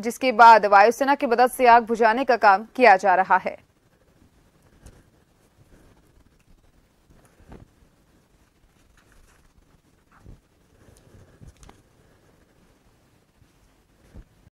जिसके बाद वायुसेना की मदद से आग बुझाने का काम किया जा रहा है